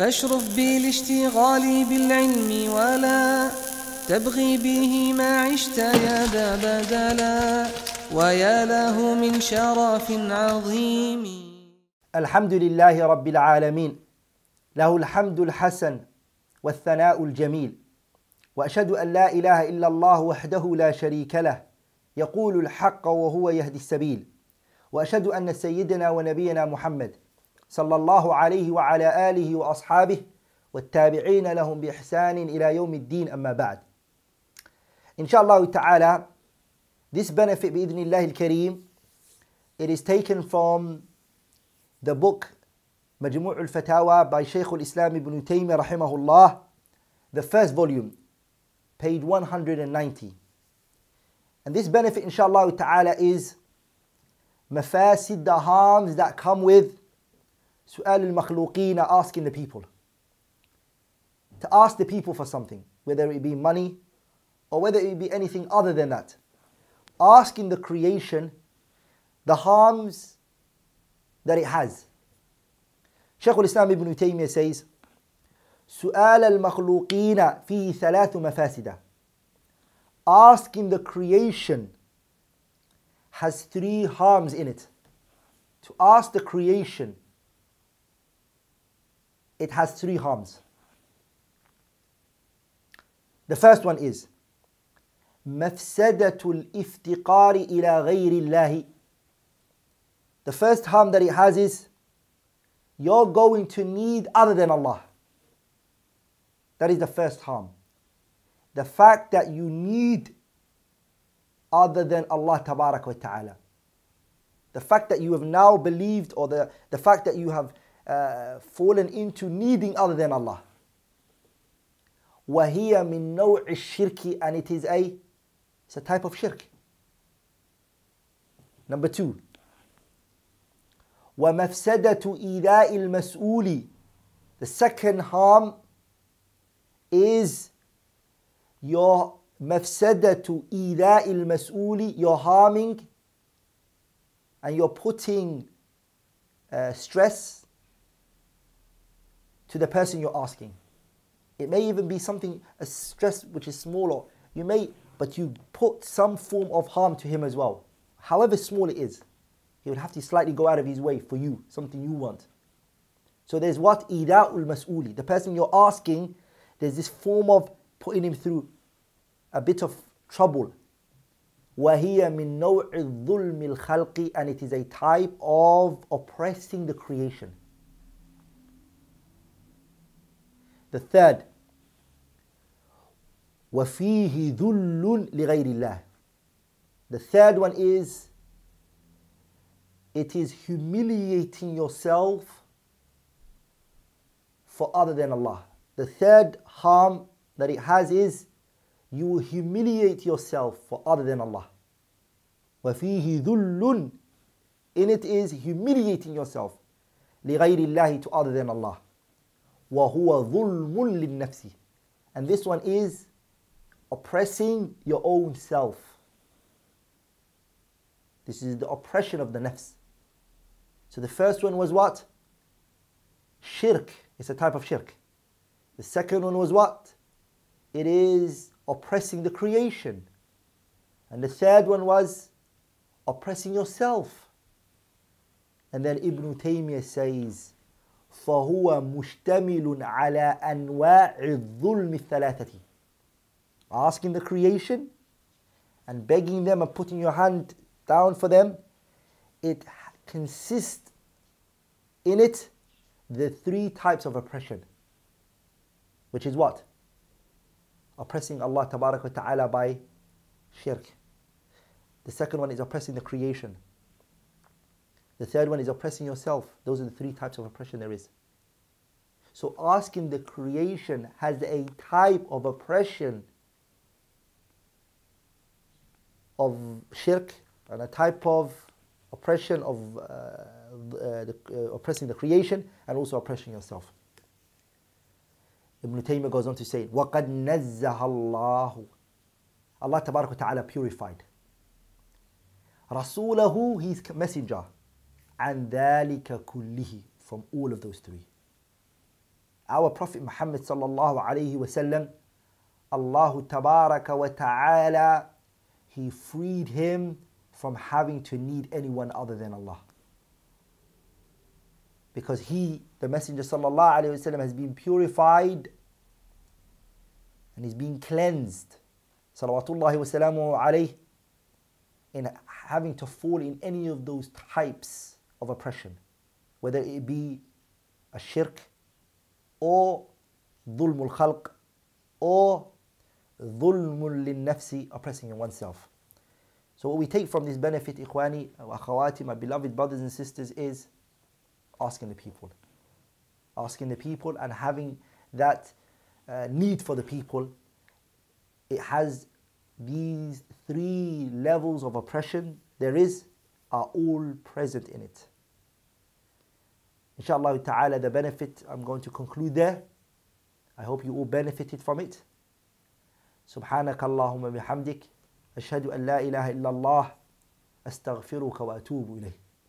فاشرف بي لاشتغالي بالعلم ولا تبغي به ما عشت يا ذا بدلا ويا له من شرف عظيم الحمد لله رب العالمين له الحمد الحسن والثناء الجميل واشهد ان لا اله الا الله وحده لا شريك له يقول الحق وهو يهدي السبيل واشهد ان سيدنا ونبينا محمد صلى الله عليه وعلى آله وأصحابه والتابعين لهم بإحسان إلى يوم الدين أما بعد إن شاء الله تعالى this benefit بإذن الله الكريم it is taken from the book مجموع الفتاوى by شيخ الإسلام ابن تيمية رحمه الله the first volume page 190 and this benefit إن شاء الله تعالى is مفاسد the harms that come with Su'al al-makhluqeen, asking the people. To ask the people for something, whether it be money or whether it be anything other than that. Asking the creation the harms that it has. Shaykh al-Islam ibn Taymiyyah says, سؤال المخلوقين فيه ثلاث مفاسد asking the creation has three harms in it. To ask the creation it has three harms. The first one is مفسدة الافتقار إلى غير الله. The first harm that it has is you're going to need other than Allah. That is the first harm. The fact that you need other than Allah Ta'ala. The fact that you have now believed or the, the fact that you have uh, fallen into needing other than Allah. وَهِيَ مِن نَوْعِ الشِّرْكِ And it is a, it's a type of shirk. Number two. وَمَفْسَدَةُ إِيذَاءِ الْمَسْؤُولِ The second harm is your مَفْسَدَةُ إِيذَاءِ الْمَسْؤُولِ You're harming and you're putting uh, stress to the person you're asking. It may even be something, a stress which is smaller. You may, but you put some form of harm to him as well. However small it is, he would have to slightly go out of his way for you, something you want. So there's what ida'ul mas'uli, the person you're asking, there's this form of putting him through a bit of trouble. وَهِيَ مِن نَوْعِ الظُّلْمِ الْخَلْقِ And it is a type of oppressing the creation. The third, وَفِيهِ ذُلٌّ لِغَيْرِ اللَّهِ The third one is, it is humiliating yourself for other than Allah. The third harm that it has is, you will humiliate yourself for other than Allah. وَفِيهِ ذُلٌّ In it is humiliating yourself لِغَيْرِ اللَّهِ to other than Allah. وَهُوَ ظُلْمٌ لِلنَّفْسِ And this one is oppressing your own self. This is the oppression of the nafs. So the first one was what? Shirk. It's a type of shirk. The second one was what? It is oppressing the creation. And the third one was oppressing yourself. And then Ibn Taymiyyah says, فهو مشتمل على أنواع الظلم الثلاثة asking the creation and begging them and putting your hand down for them it consists in it the three types of oppression which is what oppressing Allah Ta'ala by shirk the second one is oppressing the creation the third one is oppressing yourself. Those are the three types of oppression there is. So asking the creation has a type of oppression of shirk and a type of oppression of uh, the, uh, uh oppressing the creation and also oppressing yourself. Ibn Taymiyyah goes on to say, وَقَدْ نَزَّهَ اللَّهُ Allah Ta'ala purified. رَسُولَهُ His messenger. عن ذلك كله from all of those three. Our Prophet Muhammad sallallahu alayhi wasallam, Allah tabaraka wa ta'ala, he freed him from having to need anyone other than Allah. Because he, the Messenger sallallahu alayhi wasallam, has been purified and he's been cleansed, salawatullahi wa salamu alayhi, in having to fall in any of those types of oppression, whether it be a shirk or dhulmul khalq or dhulmul nafsi, oppressing oneself. So what we take from this benefit, ikhwani wa akhawati, my beloved brothers and sisters, is asking the people. Asking the people and having that uh, need for the people. It has these three levels of oppression there is are all present in it. Inshallah ta'ala, the benefit, I'm going to conclude there. I hope you all benefited from it. سبحانك اللهم بحمدك أشهد أن لا إله إلا الله أستغفرك وأتوب إليه